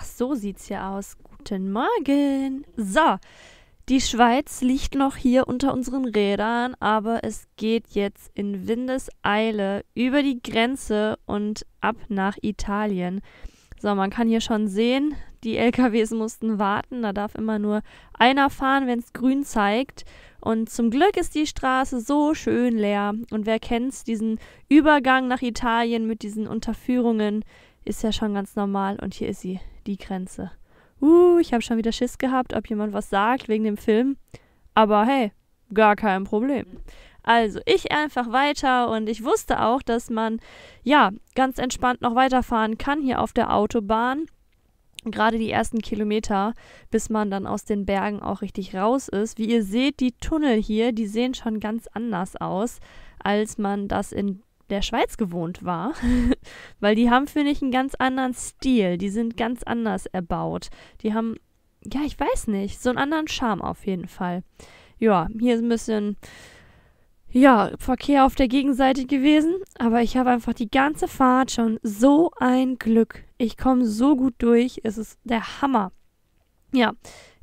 Ach, so sieht's hier aus. Guten Morgen. So, die Schweiz liegt noch hier unter unseren Rädern, aber es geht jetzt in Windeseile über die Grenze und ab nach Italien. So, man kann hier schon sehen, die LKWs mussten warten. Da darf immer nur einer fahren, wenn es grün zeigt. Und zum Glück ist die Straße so schön leer. Und wer kennt diesen Übergang nach Italien mit diesen Unterführungen ist ja schon ganz normal. Und hier ist sie die Grenze. Uh, ich habe schon wieder Schiss gehabt, ob jemand was sagt wegen dem Film. Aber hey, gar kein Problem. Also ich einfach weiter und ich wusste auch, dass man ja ganz entspannt noch weiterfahren kann hier auf der Autobahn. Gerade die ersten Kilometer, bis man dann aus den Bergen auch richtig raus ist. Wie ihr seht, die Tunnel hier, die sehen schon ganz anders aus, als man das in der Schweiz gewohnt war, weil die haben, für mich einen ganz anderen Stil. Die sind ganz anders erbaut. Die haben, ja, ich weiß nicht, so einen anderen Charme auf jeden Fall. Ja, hier ist ein bisschen, ja, Verkehr auf der Gegenseite gewesen, aber ich habe einfach die ganze Fahrt schon so ein Glück. Ich komme so gut durch, es ist der Hammer. Ja,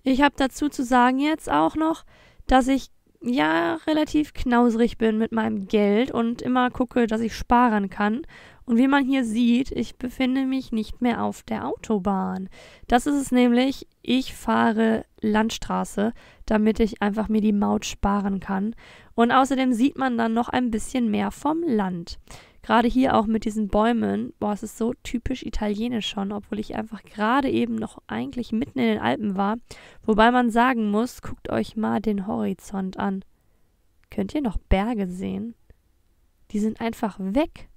ich habe dazu zu sagen jetzt auch noch, dass ich ja relativ knauserig bin mit meinem Geld und immer gucke, dass ich sparen kann. Und wie man hier sieht, ich befinde mich nicht mehr auf der Autobahn. Das ist es nämlich, ich fahre Landstraße, damit ich einfach mir die Maut sparen kann. Und außerdem sieht man dann noch ein bisschen mehr vom Land. Gerade hier auch mit diesen Bäumen, boah, es ist so typisch italienisch schon, obwohl ich einfach gerade eben noch eigentlich mitten in den Alpen war. Wobei man sagen muss, guckt euch mal den Horizont an. Könnt ihr noch Berge sehen? Die sind einfach weg.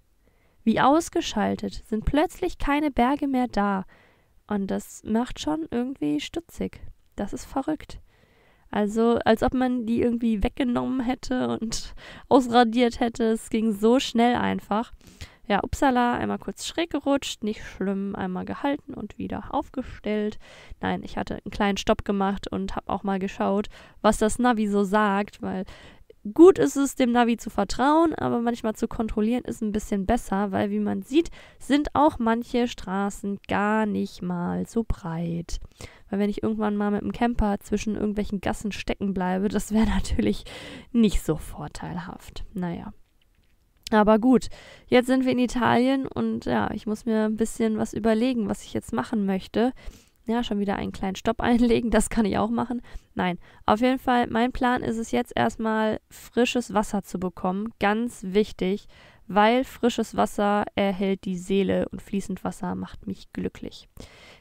Wie ausgeschaltet, sind plötzlich keine Berge mehr da. Und das macht schon irgendwie stutzig. Das ist verrückt. Also als ob man die irgendwie weggenommen hätte und ausradiert hätte. Es ging so schnell einfach. Ja, Uppsala einmal kurz schräg gerutscht, nicht schlimm, einmal gehalten und wieder aufgestellt. Nein, ich hatte einen kleinen Stopp gemacht und habe auch mal geschaut, was das Navi so sagt, weil Gut ist es, dem Navi zu vertrauen, aber manchmal zu kontrollieren ist ein bisschen besser, weil wie man sieht, sind auch manche Straßen gar nicht mal so breit. Weil wenn ich irgendwann mal mit dem Camper zwischen irgendwelchen Gassen stecken bleibe, das wäre natürlich nicht so vorteilhaft. Naja. Aber gut, jetzt sind wir in Italien und ja, ich muss mir ein bisschen was überlegen, was ich jetzt machen möchte ja, schon wieder einen kleinen Stopp einlegen, das kann ich auch machen. Nein, auf jeden Fall, mein Plan ist es jetzt erstmal frisches Wasser zu bekommen, ganz wichtig, weil frisches Wasser erhält die Seele und fließend Wasser macht mich glücklich.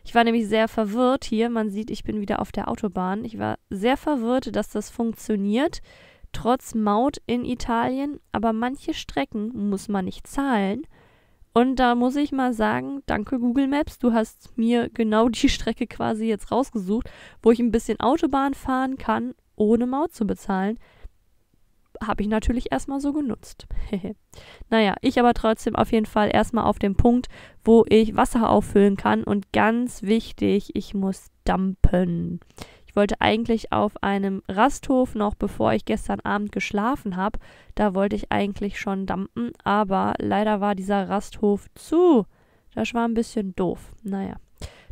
Ich war nämlich sehr verwirrt hier, man sieht, ich bin wieder auf der Autobahn. Ich war sehr verwirrt, dass das funktioniert, trotz Maut in Italien, aber manche Strecken muss man nicht zahlen und da muss ich mal sagen, danke Google Maps, du hast mir genau die Strecke quasi jetzt rausgesucht, wo ich ein bisschen Autobahn fahren kann, ohne Maut zu bezahlen. Habe ich natürlich erstmal so genutzt. naja, ich aber trotzdem auf jeden Fall erstmal auf dem Punkt, wo ich Wasser auffüllen kann. Und ganz wichtig, ich muss dampen wollte eigentlich auf einem Rasthof noch, bevor ich gestern Abend geschlafen habe, da wollte ich eigentlich schon dampen, aber leider war dieser Rasthof zu. Das war ein bisschen doof. Naja.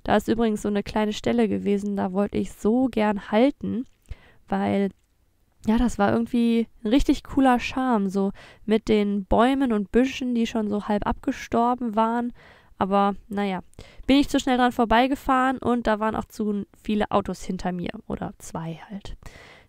Da ist übrigens so eine kleine Stelle gewesen, da wollte ich so gern halten, weil ja, das war irgendwie ein richtig cooler Charme, so mit den Bäumen und Büschen, die schon so halb abgestorben waren aber naja, bin ich zu schnell dran vorbeigefahren und da waren auch zu viele Autos hinter mir. Oder zwei halt.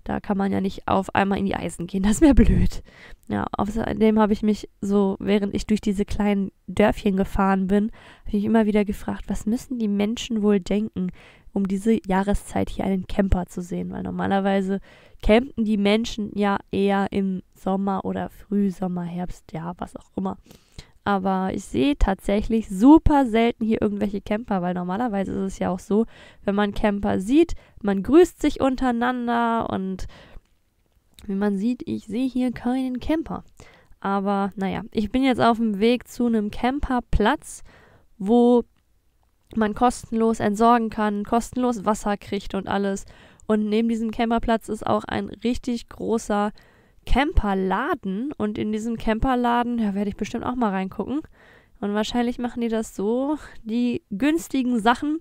Da kann man ja nicht auf einmal in die Eisen gehen, das wäre blöd. Ja, außerdem habe ich mich so, während ich durch diese kleinen Dörfchen gefahren bin, habe ich mich immer wieder gefragt, was müssen die Menschen wohl denken, um diese Jahreszeit hier einen Camper zu sehen? Weil normalerweise campen die Menschen ja eher im Sommer oder Frühsommer, Herbst, ja, was auch immer aber ich sehe tatsächlich super selten hier irgendwelche Camper, weil normalerweise ist es ja auch so, wenn man Camper sieht, man grüßt sich untereinander und wie man sieht, ich sehe hier keinen Camper. Aber naja, ich bin jetzt auf dem Weg zu einem Camperplatz, wo man kostenlos entsorgen kann, kostenlos Wasser kriegt und alles. Und neben diesem Camperplatz ist auch ein richtig großer Camperladen und in diesem Camperladen, ja, werde ich bestimmt auch mal reingucken. Und wahrscheinlich machen die das so, die günstigen Sachen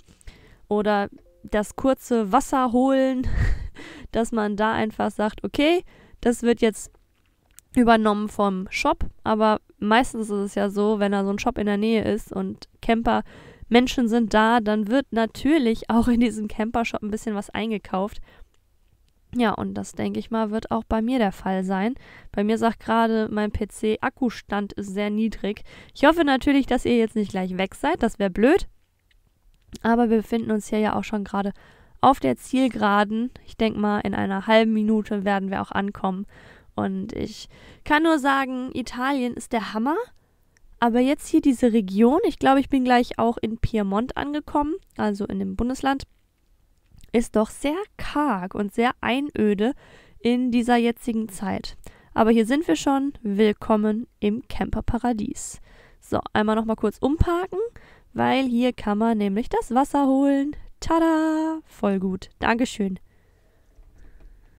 oder das kurze Wasser holen, dass man da einfach sagt, okay, das wird jetzt übernommen vom Shop, aber meistens ist es ja so, wenn da so ein Shop in der Nähe ist und Camper Menschen sind da, dann wird natürlich auch in diesem Camper Shop ein bisschen was eingekauft. Ja, und das denke ich mal, wird auch bei mir der Fall sein. Bei mir sagt gerade, mein PC-Akkustand ist sehr niedrig. Ich hoffe natürlich, dass ihr jetzt nicht gleich weg seid, das wäre blöd. Aber wir befinden uns hier ja auch schon gerade auf der Zielgeraden. Ich denke mal, in einer halben Minute werden wir auch ankommen. Und ich kann nur sagen, Italien ist der Hammer. Aber jetzt hier diese Region, ich glaube, ich bin gleich auch in Piemont angekommen, also in dem Bundesland ist doch sehr karg und sehr einöde in dieser jetzigen Zeit. Aber hier sind wir schon. Willkommen im Camperparadies. So, einmal nochmal kurz umparken, weil hier kann man nämlich das Wasser holen. Tada! Voll gut. Dankeschön.